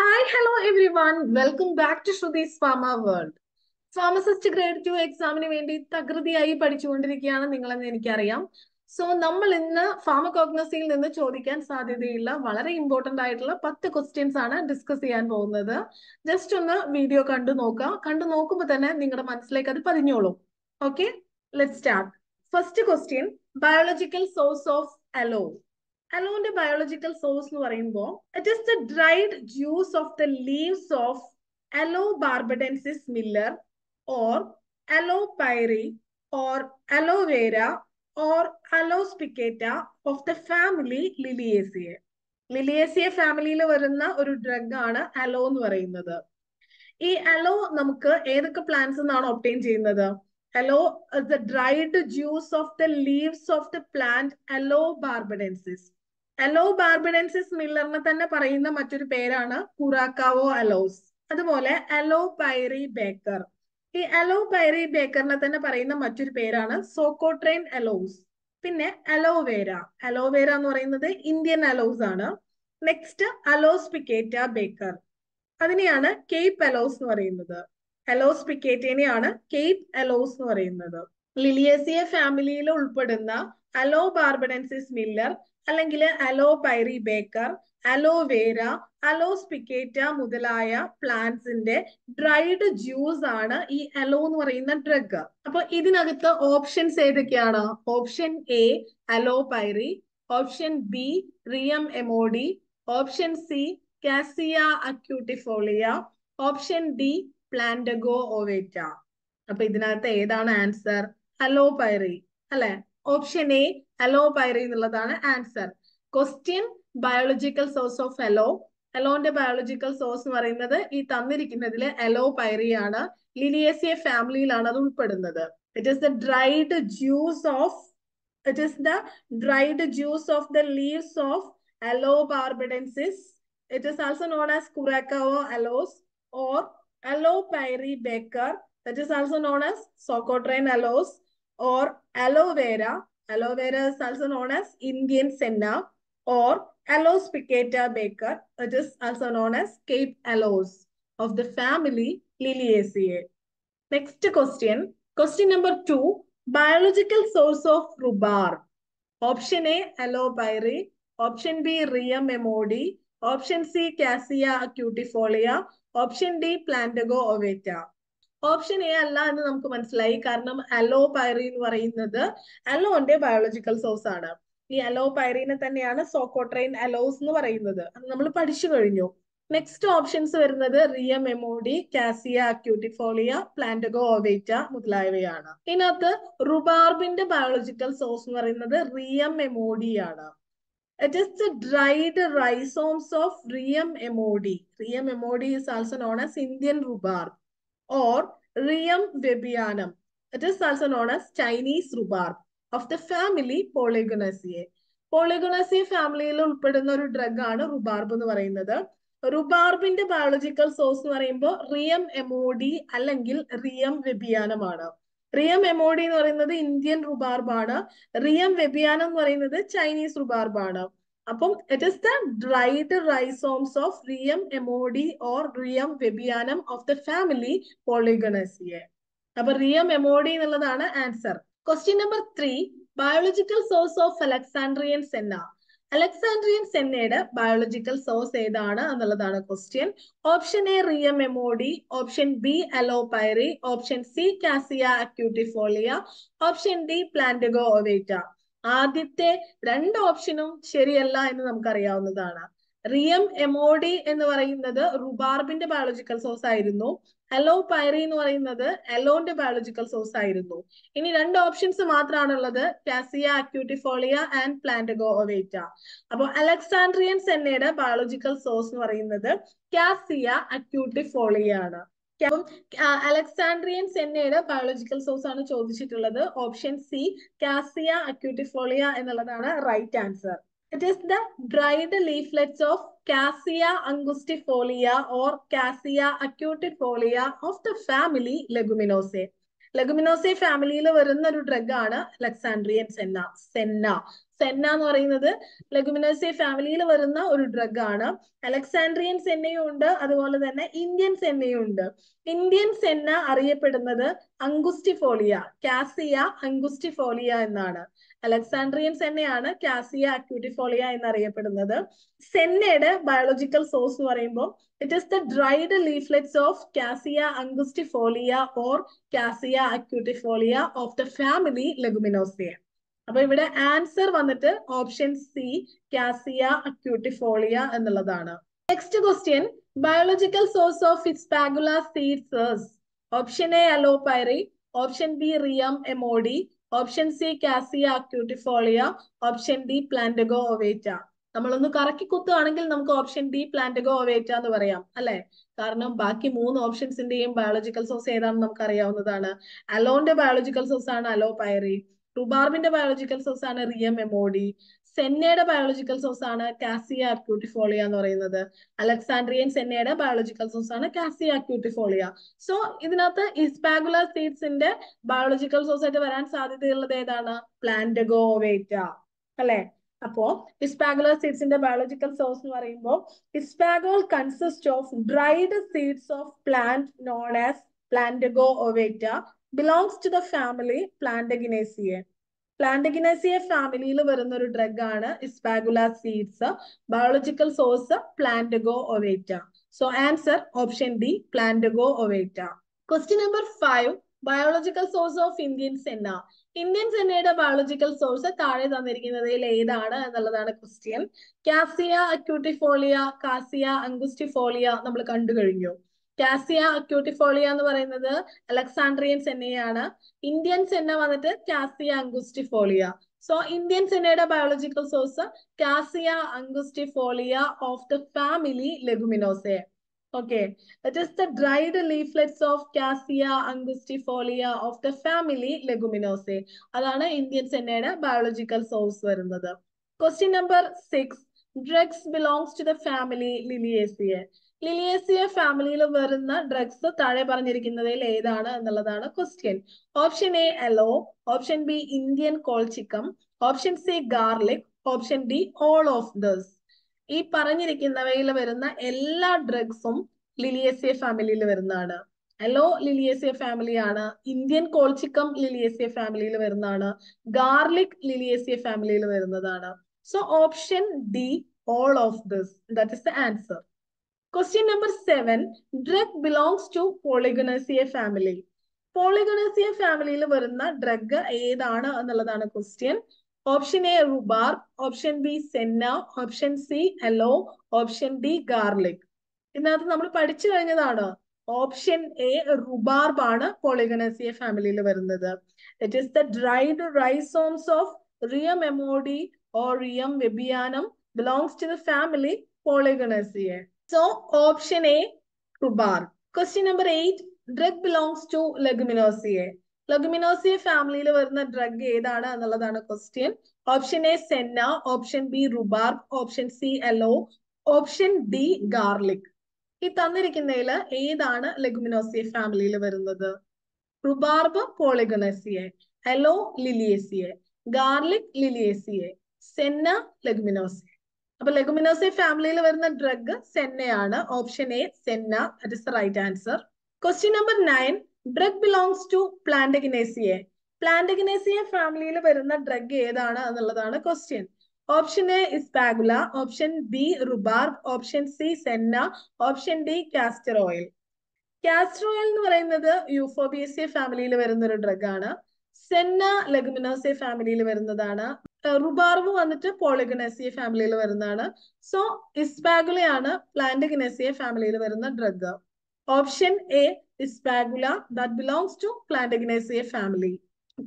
Hi hello everyone welcome back to Shruthi's pharma world pharmacist grade two എക്സാമിന് വേണ്ടി തകൃതിയായി പഠിച്ചുകൊണ്ടിരിക്കുകയാണ് നിങ്ങളെന്ന് എനിക്കറിയാം സോ നമ്മൾ ഇന്ന് ഫാമകോഗ്നസിയിൽ നിന്ന് ചോദിക്കാൻ സാധ്യതയുള്ള വളരെ ഇമ്പോർട്ടന്റ് ആയിട്ടുള്ള പത്ത് ക്വസ്റ്റ്യൻസ് ആണ് ഡിസ്കസ് ചെയ്യാൻ പോകുന്നത് ജസ്റ്റ് ഒന്ന് വീഡിയോ കണ്ടു നോക്കുക കണ്ടു നോക്കുമ്പോൾ തന്നെ നിങ്ങളുടെ മനസ്സിലേക്ക് അത് പതിഞ്ഞോളും okay let start first question biological source of aloe അലോന്റെ ബയോളജിക്കൽ സോഴ്സ് എന്ന് പറയുമ്പോൾ it is the dried juice of the leaves of aloe barbadensis Miller or aloe perryi or aloe vera or spicata of the family Liliaceae Liliaceae ഫാമിലിയിൽ വരുന്ന ഒരു drug ആണ് hello എന്ന് പറയുന്നത് ഈ അലോ നമുക്ക് ഏതൊക്കെ പ്ലാന്റ്സ് നിന്നാണ് ഒപ്റ്റെയിൻ ചെയ്യുന്നത് aloe the dried juice of the leaves of the plant aloe barbadensis aloe barbadensis മില്ലറിനെ തന്നെ പറയുന്ന മറ്റൊരു പേരാണ് കുറാക്കാവോ അലോസ് അതുപോലെ അലോ പൈറി ബേക്കർ ഈ അലോ പൈറി ബേക്കറിനെ തന്നെ പറയുന്ന മറ്റൊരു പേരാണ് സോക്കോട്രെയിൻ അലോസ് പിന്നെ അലോവേര അലോവേര എന്ന് പറയുന്നത് ഇന്ത്യൻ അലോസ് ആണ് നെക്സ്റ്റ് അലോസ് പിക്കേറ്റ ബേക്കർ അതിനെയാണ് കേപ്പ് അലോസ് എന്ന് പറയുന്നത് അലോസ് പിക്കേറ്റേനെയാണ് കേപ്പ് അലോസ് എന്ന് പറയുന്നത് ലിലിയസിയ ഫാമിലിയിൽ ഉൾപ്പെടുന്ന അലോ ബാർബഡൻസിസ് മില്ലർ അല്ലെങ്കിൽ aloe perryi Baker aloe vera aloe spicata മുതലായ പ്ലാന്റ്സിന്റെ ഡ്രൈഡ് ജ്യൂസ് ആണ് ഈ അലോ എന്ന് പറയുന്ന ഡ്രഗ് അപ്പൊ ഇതിനകത്ത് ഓപ്ഷൻസ് ഏതൊക്കെയാണ് option A aloe perryi option B Rheum emodi option C Cassia acutifolia option D Plantago ovata അപ്പൊ ഇതിനകത്ത് ഏതാണ് ആൻസർ അലോ പൈറി അല്ലെ ഓപ്ഷൻ എ അലോപൈറി എന്നുള്ളതാണ് answer question biological source of aloe അലോന്റെ ബയോളജിക്കൽ സോഴ്സ് എന്ന് പറയുന്നത് ഈ തന്നിരിക്കുന്നതിൽ അലോ ആണ് ലിനിയസിയ ഫാമിലിയിലാണ് അത് ഉൾപ്പെടുന്നത് it is the dried juice of it is the dried juice of the leaves of aloe barbadensis it is also known as Curacao aloes or aloe aloe perryi Baker that is also known as Socotrine aloes or aloe vera. Aloe vera is also known as Indian senna or Aloes spicata baker. It is also known as Cape aloes of the family Liliaceae. Next question. Question number two. Biological source of rhubarb. Option A, aloe pyrae. Option B, Rhea memodi. Option C, Cassia acutifolia. Option D, Plantago ovata. Option A അല്ല എന്ന് നമുക്ക് മനസ്സിലായി കാരണം hello perryi എന്ന് പറയുന്നത് അലോന്റെ biological source ആണ് ഈ hello പൈറിനെ തന്നെയാണ് സോക്കോട്രൈൻ അലോസ് എന്ന് പറയുന്നത് അത് നമ്മൾ പഠിച്ചു കഴിഞ്ഞു നെക്സ്റ്റ് ഓപ്ഷൻസ് വരുന്നത് Rheum emodi Cassia acutifolia Plantago ovata മുതലായവയാണ് ഇതിനകത്ത് റുബാർബിന്റെ ബയോളജിക്കൽ സോഴ്സ് എന്ന് പറയുന്നത് റിയം മെമോഡിയാണ് It is the dried rhizomes of Rheum emodi Rhium emodi is also known as Indian or Rheum webbianum it is also known as Chinese rhubarb of the family Polygonaceae. Polygonaceae ഫാമിലിയിൽ ഉൾപ്പെടുന്ന ഒരു drug ആണ് rhubarb എന്ന് പറയുന്നത് റുബാർബിന്റെ biological source എന്ന് പറയുമ്പോൾ റിയം എമോഡി അല്ലെങ്കിൽ റിയം വെബിയാനമാണ് റിയം എമോഡി എന്ന് പറയുന്നത് ഇന്ത്യൻ റുബാർബാണ് റിയം വെബിയാനം എന്ന് പറയുന്നത് ചൈനീസ് റുബാർബാണ് അപ്പം it is the dried rhizomes of Rheum emodi or Rheum webbianum of the family Polygonaceae അപ്പൊ റിയം എമോഡി എന്നുള്ളതാണ് answer question number three biological source of Alexandrian senna Alexandrian സെന്നയുടെ ബയോളജിക്കൽ സോഴ്സ് ഏതാണ് എന്നുള്ളതാണ് question option A Rheum emodi option B aloe perryi option C Cassia acutifolia option D Plantago ovata ആദ്യത്തെ രണ്ട് ഓപ്ഷനും ശരിയല്ല എന്ന് നമുക്കറിയാവുന്നതാണ് റിയം എമോഡി എന്ന് പറയുന്നത് റുബാർബിന്റെ ബയോളജിക്കൽ സോഴ്സ് ആയിരുന്നു അലോ പൈറി എന്ന് പറയുന്നത് അലോന്റെ ബയോളജിക്കൽ സോഴ്സ് ആയിരുന്നു ഇനി രണ്ട് ഓപ്ഷൻസ് മാത്രമാണുള്ളത് Cassia acutifolia and Plantago ovata അപ്പോൾ അലക്സാൻഡ്രിയൻ സെന്നയുടെ ബയോളജിക്കൽ സോഴ്സ് എന്ന് പറയുന്നത് കാസിയ അക്യൂട്ടിഫോളിയ ആണ് അപ്പം അലക്സാണ്ട്രിയൻ സെന്നയുടെ ബയോളജിക്കൽ സോഴ്സ് ആണ് ചോദിച്ചിട്ടുള്ളത് ഓപ്ഷൻ സി കാസിയ അക്യൂട്ടിഫോളിയ എന്നുള്ളതാണ് right answer it is the dried leaflets of Cassia angustifolia or Cassia acutifolia of the family Leguminosae Leguminosae ഫാമിലിയിൽ വരുന്ന ഒരു ഡ്രഗ് ആണ് അലക്സാണ്ട്രിയൻ സെന്ന സെന്ന സെന്ന എന്ന് പറയുന്നത് ലെഗുമിനോസെ ഫാമിലിയിൽ വരുന്ന ഒരു ഡ്രഗ് ആണ് അലക്സാൻഡ്രിയൻ സെന്നയും ഉണ്ട് അതുപോലെ തന്നെ ഇന്ത്യൻ സെന്നയും ഉണ്ട് ഇന്ത്യൻ സെന്ന അറിയപ്പെടുന്നത് അങ്കുസ്റ്റിഫോളിയ കാസിയ അങ്കുസ്റ്റിഫോളിയ എന്നാണ് അലക്സാൻഡ്രിയൻ സെന്നയാണ് കാസിയ അക്യൂട്ടിഫോളിയ എന്നറിയപ്പെടുന്നത് സെന്നയുടെ ബയോളജിക്കൽ സോഴ്സ് എന്ന് പറയുമ്പോൾ it is the dried leaflets of Cassia angustifolia or Cassia acutifolia of the family Leguminosae അപ്പൊ ഇവിടെ ആൻസർ വന്നിട്ട് ഓപ്ഷൻ സി കാസിയ അക്യൂട്ടിഫോളിയ എന്നുള്ളതാണ് next question biological source of ispaghula seeds option A aloe perryi option B Rheum emodi option C Cassia acutifolia option D Plantago ovata നമ്മളൊന്ന് കറക്കി കുത്തുകയാണെങ്കിൽ നമുക്ക് option D Plantago ഒവേറ്റ എന്ന് പറയാം അല്ലെ കാരണം ബാക്കി മൂന്ന് ഓപ്ഷൻസിന്റെയും ബയോളജിക്കൽ സോഴ്സ് ഏതാണെന്ന് നമുക്ക് അറിയാവുന്നതാണ് അലോന്റെ ബയോളജിക്കൽ സോഴ്സ് ആണ് അലോ റുബാർബിന്റെ ബയോളജിക്കൽ സോഴ്സ് ആണ് റിയ മെമോഡി സെന്നയുടെ ബയോളജിക്കൽ സോഴ്സ് ആണ് കാസിയ അക്യൂട്ടിഫോളിയ എന്ന് പറയുന്നത് അലക്സാൻഡ്രിയൻ സെന്നയുടെ ബയോളജിക്കൽ സോഴ്സ് ആണ് കാസിയ അക്യൂട്ടിഫോളിയ സോ ഇതിനകത്ത് ഇസ്പാഗുലർ സീഡ്സിന്റെ ബയോളജിക്കൽ സോഴ്സ് ആയിട്ട് വരാൻ സാധ്യതയുള്ളത് ഏതാണ് പ്ലാന്റഗോവേറ്റ അല്ലെ അപ്പോ ഇസ്പാഗുലർ സീഡ്സിന്റെ ബയോളജിക്കൽ സോഴ്സ് എന്ന് പറയുമ്പോൾ ispaghol consist of dried seeds of plant known as Plantago ovata belongs to the family Plantaginaceae Plantaginaceae ഫാമിലിയിൽ വരുന്ന ഒരു ഡ്രഗ് ആണ് ispaghula seeds biological source Plantago ovata so answer option D Plantago ovata question number five biological source of Indian senna Indian സെന്നയുടെ biological source താഴെ തന്നിരിക്കുന്നതിൽ ഏതാണ് എന്നുള്ളതാണ് question Cassia acutifolia Cassia angustifolia നമ്മൾ കണ്ടു കഴിഞ്ഞു കാസിയ അക്യൂട്ടിഫോളിയ എന്ന് പറയുന്നത് അലക്സാണ്ട്രിയൻ സെന്നയാണ് ഇന്ത്യൻ സെന്ന വന്നിട്ട് കാസിയ അങ്കുസ്റ്റിഫോളിയ സോ ഇന്ത്യൻ സെന്നയുടെ biological source Cassia angustifolia of the family Leguminosae okay it is the dried leaflets of Cassia angustifolia of the family Leguminosae അതാണ് Indian സെന്നയുടെ biological source വരുന്നത് question number six drugs belongs to the family Liliaceae Liliaceae ഫാമിലിയിൽ വരുന്ന drugs താഴെ പറഞ്ഞിരിക്കുന്നതിൽ ഏതാണ് എന്നുള്ളതാണ് question option A aloe option B Indian colchicum option C garlic option D all of these ഈ പറഞ്ഞിരിക്കുന്നവയിൽ വരുന്ന എല്ലാ ഡ്രഗ്സും ലിലിയേസിയ ഫാമിലിയിൽ വരുന്നതാണ് അലോ ലിലിയേസിയ ഫാമിലിയാണ് ഇന്ത്യൻ കോൾച്ചിക്കം ലിലിയേസിയ ഫാമിലിയിൽ വരുന്നതാണ് ഗാർലിക് ലിലിയേസിയ ഫാമിലിയിൽ വരുന്നതാണ് so option D all of this that is the answer Question number seven, drug belongs to Polygonaceae family. Polygonaceae ഫാമിലിയിൽ വരുന്ന ഡ്രഗ് ഏതാണ് എന്നുള്ളതാണ് question option A rhubarb option B senna option C aloe option D garlic ഇതിനകത്ത് നമ്മൾ പഠിച്ചു കഴിഞ്ഞതാണ് option A rhubarb ആണ് Polygonaceae ഫാമിലിയിൽ വരുന്നത് it is the dried rhizomes of Rheum emodi or Rheum webbianum belongs to the family Polygonaceae so option A rhubarb. Question number 8, drug belongs to leguminosae. Leguminosae ഫാമിലിയിൽ വരുന്ന drug ഏതാണ് എന്നുള്ളതാണ് question option A senna option B rhubarb option C aloe option D garlic ഈ തന്നിരിക്കുന്നതിൽ ഏതാണ് Leguminosae ഫാമിലിയിൽ വരുന്നത് rhubarb Polygonaceae aloe Liliaceae garlic Liliaceae senna Leguminosae അപ്പൊ ലെഗുമിനോസി ഫാമിലിയിൽ വരുന്ന drug സെന്നയാണ് option A senna that is the right answer question number nine drug belongs to Plantaginaceae Plantaginaceae ഫാമിലിയിൽ വരുന്ന ഡ്രഗ് ഏതാണ് എന്നുള്ളതാണ് question option A ispaghula option B rhubarb option C senna option D castor oil castor oil എന്ന് പറയുന്നത് യൂഫോബിയസിയ ഫാമിലിയിൽ വരുന്ന ഒരു drug ആണ് സെന്ന ലഗുമിനോസിയ ഫാമിലിയിൽ വരുന്നതാണ് റുബാർബ് വന്നിട്ട് പോളിഗനേസിയ ഫാമിലിയിൽ വരുന്നതാണ് സോ ഇസ്പാഗുലയാണ് പ്ലാന്റ് ഗനേസിയ ഫാമിലിയിൽ വരുന്ന drug option A ispaghula that belongs to Plantaginaceae family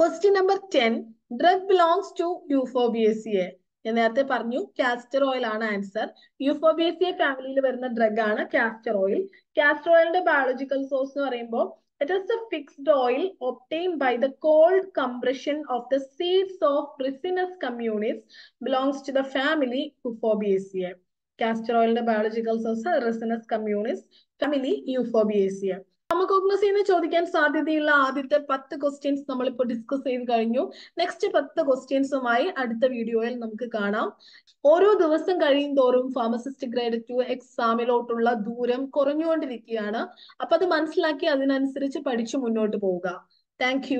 question number ten drug belongs to Euphorbiaceae ഞാൻ നേരത്തെ പറഞ്ഞു കാസ്റ്റർ ഓയിൽ ആണ് ആൻസർ യുഫോബിയസിയ ഫാമിലിയിൽ വരുന്ന ഡ്രഗ് ആണ് കാസ്റ്റർ ഓയിൽ കാസ്റ്റർ ഓയിലിന്റെ ബയോളജിക്കൽ സോഴ്സ് എന്ന് പറയുമ്പോൾ It is a fixed oil obtained by the cold compression of the seeds of Ricinus communis belongs to the family Euphorbiaceae. Castor oil, the biological source, Ricinus communis, family Euphorbiaceae. ഫാമകോഗ്നസിൽ ചോദിക്കാൻ സാധ്യതയുള്ള ആദ്യത്തെ പത്ത് questions നമ്മളിപ്പോൾ discuss ചെയ്ത് കഴിഞ്ഞു next പത്ത് ക്വസ്റ്റ്യൻസുമായി അടുത്ത വീഡിയോയിൽ നമുക്ക് കാണാം ഓരോ ദിവസം കഴിയും തോറും ഫാർമസിസ്റ്റ് ഗ്രേഡ് ടു എക്സാമിലോട്ടുള്ള ദൂരം കുറഞ്ഞുകൊണ്ടിരിക്കുകയാണ് അപ്പൊ അത് മനസ്സിലാക്കി അതിനനുസരിച്ച് പഠിച്ചു മുന്നോട്ട് പോവുക താങ്ക്